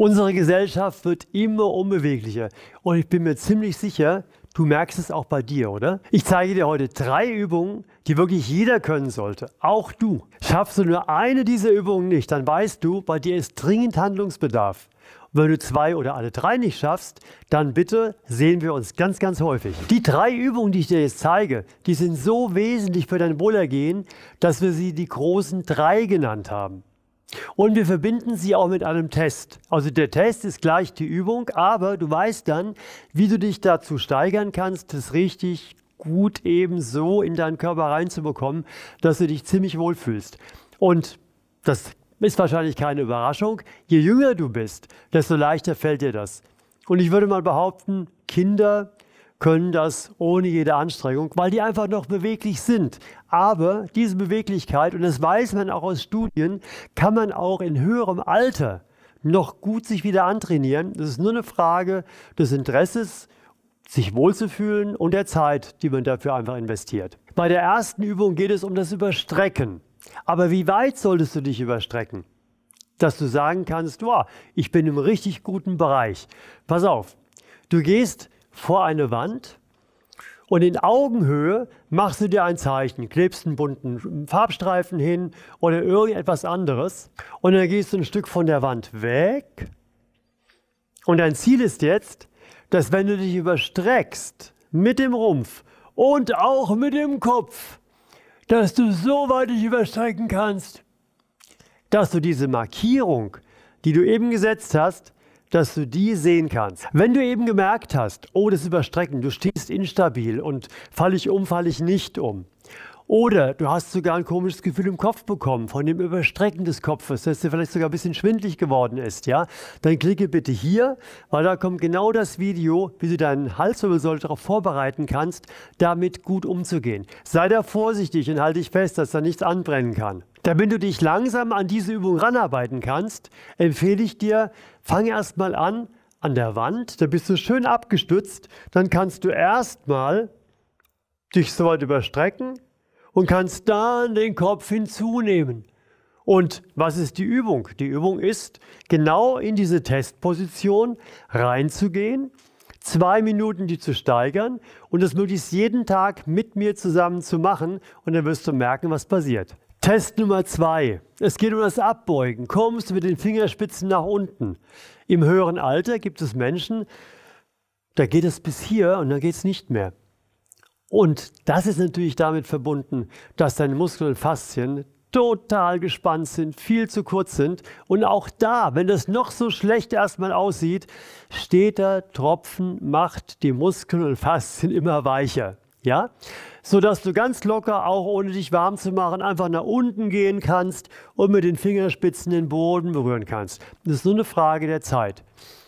Unsere Gesellschaft wird immer unbeweglicher und ich bin mir ziemlich sicher, du merkst es auch bei dir, oder? Ich zeige dir heute drei Übungen, die wirklich jeder können sollte, auch du. Schaffst du nur eine dieser Übungen nicht, dann weißt du, bei dir ist dringend Handlungsbedarf. Und wenn du zwei oder alle drei nicht schaffst, dann bitte sehen wir uns ganz, ganz häufig. Die drei Übungen, die ich dir jetzt zeige, die sind so wesentlich für dein Wohlergehen, dass wir sie die großen drei genannt haben. Und wir verbinden sie auch mit einem Test. Also der Test ist gleich die Übung, aber du weißt dann, wie du dich dazu steigern kannst, das richtig gut eben so in deinen Körper reinzubekommen, dass du dich ziemlich wohl fühlst. Und das ist wahrscheinlich keine Überraschung. Je jünger du bist, desto leichter fällt dir das. Und ich würde mal behaupten, Kinder, können das ohne jede Anstrengung, weil die einfach noch beweglich sind. Aber diese Beweglichkeit, und das weiß man auch aus Studien, kann man auch in höherem Alter noch gut sich wieder antrainieren. Das ist nur eine Frage des Interesses, sich wohlzufühlen und der Zeit, die man dafür einfach investiert. Bei der ersten Übung geht es um das Überstrecken. Aber wie weit solltest du dich überstrecken? Dass du sagen kannst, wow, ich bin im richtig guten Bereich. Pass auf, du gehst vor eine Wand und in Augenhöhe machst du dir ein Zeichen, klebst einen bunten Farbstreifen hin oder irgendetwas anderes und dann gehst du ein Stück von der Wand weg. Und dein Ziel ist jetzt, dass wenn du dich überstreckst mit dem Rumpf und auch mit dem Kopf, dass du so weit dich überstrecken kannst, dass du diese Markierung, die du eben gesetzt hast, dass du die sehen kannst. Wenn du eben gemerkt hast, oh, das ist Überstrecken, du stehst instabil und falle ich um, falle ich nicht um. Oder du hast sogar ein komisches Gefühl im Kopf bekommen von dem Überstrecken des Kopfes, dass dir vielleicht sogar ein bisschen schwindlig geworden ist, ja? Dann klicke bitte hier, weil da kommt genau das Video, wie du deinen Halswirbelsäule darauf vorbereiten kannst, damit gut umzugehen. Sei da vorsichtig und halte dich fest, dass da nichts anbrennen kann. Damit du dich langsam an diese Übung ranarbeiten kannst, empfehle ich dir, fang erstmal an an der Wand, da bist du schön abgestützt, dann kannst du erstmal dich so weit überstrecken und kannst dann den Kopf hinzunehmen. Und was ist die Übung? Die Übung ist, genau in diese Testposition reinzugehen, zwei Minuten die zu steigern und das möglichst jeden Tag mit mir zusammen zu machen und dann wirst du merken, was passiert. Test Nummer zwei. Es geht um das Abbeugen. Kommst du mit den Fingerspitzen nach unten? Im höheren Alter gibt es Menschen, da geht es bis hier und dann geht es nicht mehr. Und das ist natürlich damit verbunden, dass deine Muskeln und Faszien total gespannt sind, viel zu kurz sind. Und auch da, wenn das noch so schlecht erstmal aussieht, steter Tropfen macht die Muskeln und Faszien immer weicher ja, sodass du ganz locker, auch ohne dich warm zu machen, einfach nach unten gehen kannst und mit den Fingerspitzen den Boden berühren kannst. Das ist nur eine Frage der Zeit.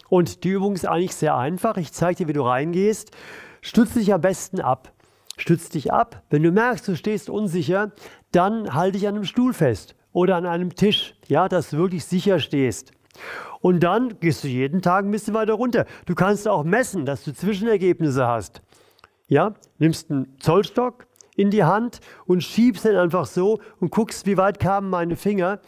Und die Übung ist eigentlich sehr einfach. Ich zeige dir, wie du reingehst. Stütz dich am besten ab. Stütz dich ab. Wenn du merkst, du stehst unsicher, dann halte dich an einem Stuhl fest oder an einem Tisch, ja, dass du wirklich sicher stehst. Und dann gehst du jeden Tag ein bisschen weiter runter. Du kannst auch messen, dass du Zwischenergebnisse hast. Ja, nimmst einen Zollstock in die Hand und schiebst ihn einfach so und guckst, wie weit kamen meine Finger.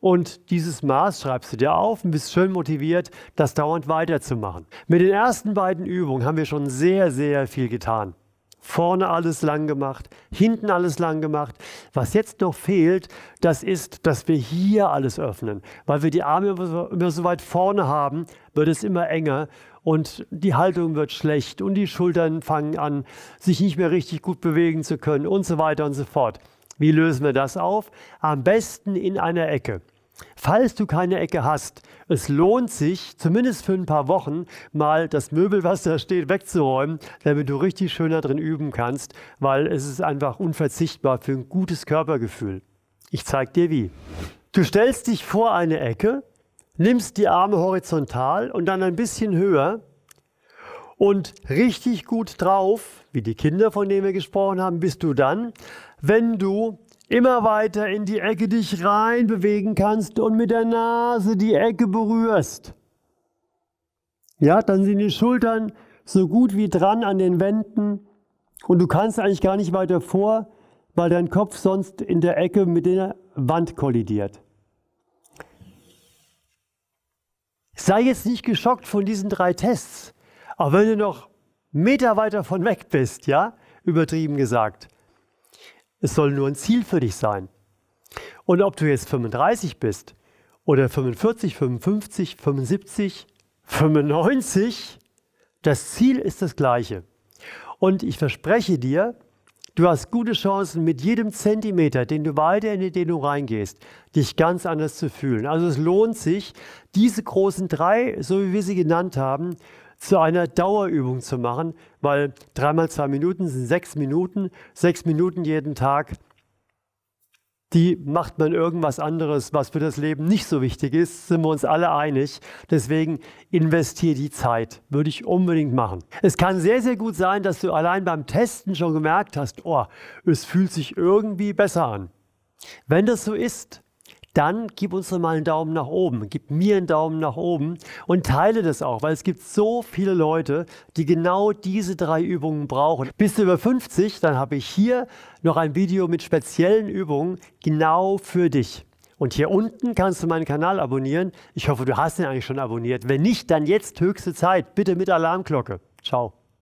Und dieses Maß schreibst du dir auf und bist schön motiviert, das dauernd weiterzumachen. Mit den ersten beiden Übungen haben wir schon sehr, sehr viel getan. Vorne alles lang gemacht, hinten alles lang gemacht. Was jetzt noch fehlt, das ist, dass wir hier alles öffnen. Weil wir die Arme immer so, immer so weit vorne haben, wird es immer enger und die Haltung wird schlecht und die Schultern fangen an, sich nicht mehr richtig gut bewegen zu können und so weiter und so fort. Wie lösen wir das auf? Am besten in einer Ecke. Falls du keine Ecke hast, es lohnt sich, zumindest für ein paar Wochen mal das Möbel, was da steht, wegzuräumen, damit du richtig schön da drin üben kannst, weil es ist einfach unverzichtbar für ein gutes Körpergefühl. Ich zeige dir wie. Du stellst dich vor eine Ecke, nimmst die Arme horizontal und dann ein bisschen höher und richtig gut drauf, wie die Kinder, von denen wir gesprochen haben, bist du dann, wenn du immer weiter in die Ecke dich rein bewegen kannst und mit der Nase die Ecke berührst. Ja, dann sind die Schultern so gut wie dran an den Wänden und du kannst eigentlich gar nicht weiter vor, weil dein Kopf sonst in der Ecke mit der Wand kollidiert. Sei jetzt nicht geschockt von diesen drei Tests. Auch wenn du noch Meter weiter von weg bist, ja, übertrieben gesagt. Es soll nur ein Ziel für dich sein. Und ob du jetzt 35 bist oder 45, 55, 75, 95, das Ziel ist das gleiche. Und ich verspreche dir, du hast gute Chancen, mit jedem Zentimeter, den du weiter in den Dehnung reingehst, dich ganz anders zu fühlen. Also es lohnt sich, diese großen drei, so wie wir sie genannt haben, zu einer Dauerübung zu machen, weil dreimal zwei Minuten sind sechs Minuten, sechs Minuten jeden Tag, die macht man irgendwas anderes, was für das Leben nicht so wichtig ist, sind wir uns alle einig. Deswegen investiere die Zeit, würde ich unbedingt machen. Es kann sehr, sehr gut sein, dass du allein beim Testen schon gemerkt hast, oh, es fühlt sich irgendwie besser an. Wenn das so ist, dann gib uns doch mal einen Daumen nach oben, gib mir einen Daumen nach oben und teile das auch, weil es gibt so viele Leute, die genau diese drei Übungen brauchen. Bist du über 50, dann habe ich hier noch ein Video mit speziellen Übungen genau für dich. Und hier unten kannst du meinen Kanal abonnieren. Ich hoffe, du hast ihn eigentlich schon abonniert. Wenn nicht, dann jetzt höchste Zeit. Bitte mit Alarmglocke. Ciao.